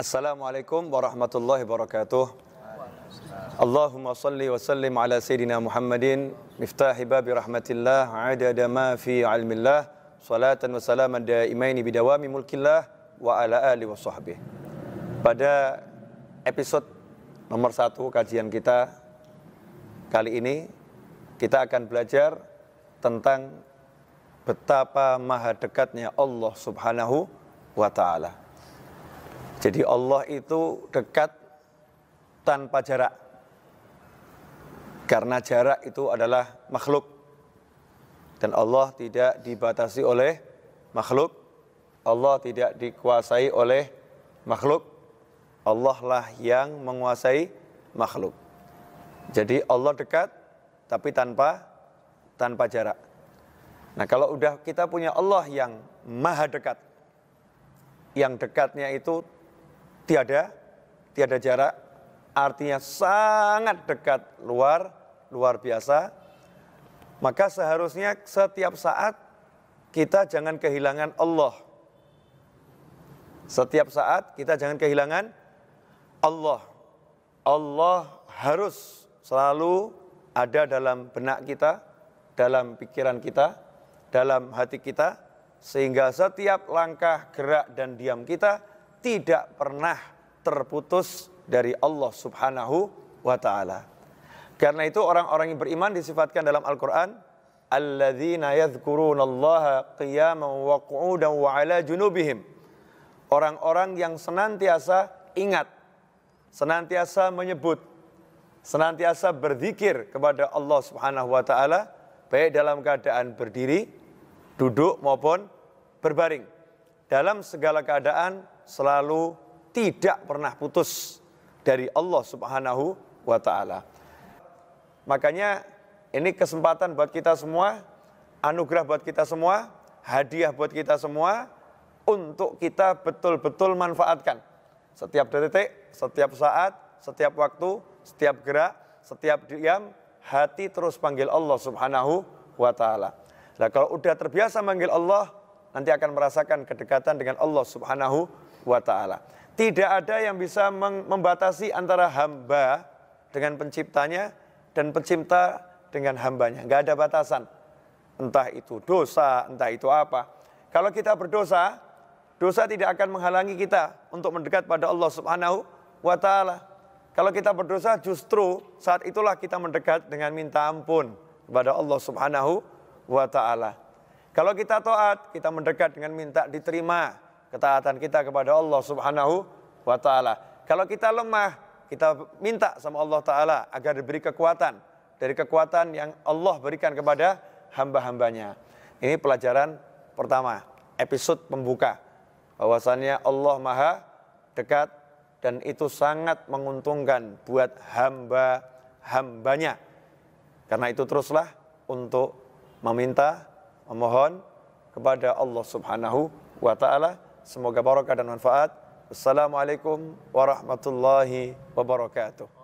Assalamualaikum warahmatullahi wabarakatuh. Allahumma salli wa sallim ala Sayyidina Muhammadin miftahi babi rahmatillah adada ma fi ilmillah salatan wa salaman daimaini bidawami mulkillah wa ala ali wa sahbih. Pada episode nomor satu kajian kita kali ini kita akan belajar tentang betapa maha dekatnya Allah subhanahu wa ta'ala jadi Allah itu dekat tanpa jarak. Karena jarak itu adalah makhluk. Dan Allah tidak dibatasi oleh makhluk. Allah tidak dikuasai oleh makhluk. Allah lah yang menguasai makhluk. Jadi Allah dekat tapi tanpa tanpa jarak. Nah, kalau udah kita punya Allah yang maha dekat. Yang dekatnya itu tiada tiada jarak artinya sangat dekat luar luar biasa maka seharusnya setiap saat kita jangan kehilangan Allah setiap saat kita jangan kehilangan Allah Allah harus selalu ada dalam benak kita dalam pikiran kita dalam hati kita sehingga setiap langkah gerak dan diam kita tidak pernah terputus dari Allah Subhanahu wa taala. Karena itu orang-orang yang beriman disifatkan dalam Al-Qur'an alladzina yadhkurunallaha qiyaman wa wa 'ala junubihim. Orang-orang yang senantiasa ingat, senantiasa menyebut, senantiasa berzikir kepada Allah Subhanahu wa taala baik dalam keadaan berdiri, duduk maupun berbaring dalam segala keadaan selalu tidak pernah putus dari Allah Subhanahu wa taala. Makanya ini kesempatan buat kita semua, anugerah buat kita semua, hadiah buat kita semua untuk kita betul-betul manfaatkan. Setiap detik, setiap saat, setiap waktu, setiap gerak, setiap diam, hati terus panggil Allah Subhanahu wa taala. Nah, kalau udah terbiasa manggil Allah, nanti akan merasakan kedekatan dengan Allah Subhanahu wa taala. Tidak ada yang bisa membatasi antara hamba dengan penciptanya dan pencipta dengan hambanya. Enggak ada batasan. Entah itu dosa, entah itu apa. Kalau kita berdosa, dosa tidak akan menghalangi kita untuk mendekat pada Allah Subhanahu wa taala. Kalau kita berdosa justru saat itulah kita mendekat dengan minta ampun kepada Allah Subhanahu wa taala. Kalau kita taat, kita mendekat dengan minta diterima ketaatan kita kepada Allah Subhanahu wa taala. Kalau kita lemah, kita minta sama Allah taala agar diberi kekuatan dari kekuatan yang Allah berikan kepada hamba-hambanya. Ini pelajaran pertama, episode pembuka. bahwasanya Allah Maha dekat dan itu sangat menguntungkan buat hamba-hambanya. Karena itu teruslah untuk meminta memohon kepada Allah Subhanahu wa taala semoga barokah dan manfaat. Assalamualaikum warahmatullahi wabarakatuh.